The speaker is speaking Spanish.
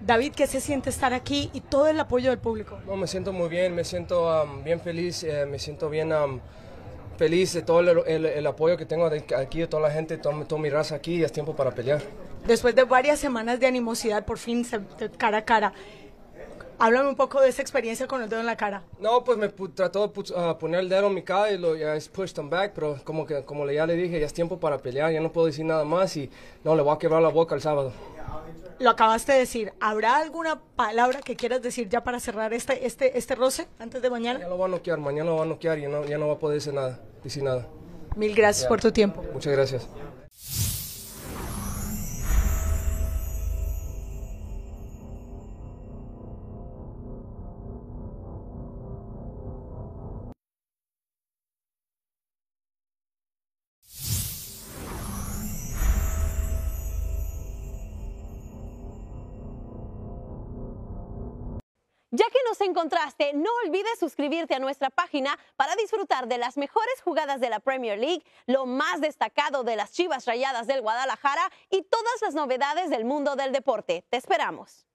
David, ¿qué se siente estar aquí y todo el apoyo del público? No, me siento muy bien, me siento um, bien feliz, eh, me siento bien um, feliz de todo el, apoyo que tengo aquí, de toda la gente, de toda mi raza aquí, y es tiempo para pelear. Después de varias semanas de animosidad, por fin cara a cara. Háblame un poco de esa experiencia con el dedo en la cara. No, pues me trató de uh, poner el dedo en mi cara y lo ya es them back, pero como que como ya le dije, ya es tiempo para pelear, ya no puedo decir nada más y no le voy a quebrar la boca el sábado lo acabaste de decir. ¿Habrá alguna palabra que quieras decir ya para cerrar este, este, este roce antes de mañana? Ya lo va a noquear, mañana lo va a noquear y no, ya no va a poder hacer nada, decir nada. Mil gracias por tu tiempo. Muchas gracias. Ya que nos encontraste, no olvides suscribirte a nuestra página para disfrutar de las mejores jugadas de la Premier League, lo más destacado de las Chivas Rayadas del Guadalajara y todas las novedades del mundo del deporte. Te esperamos.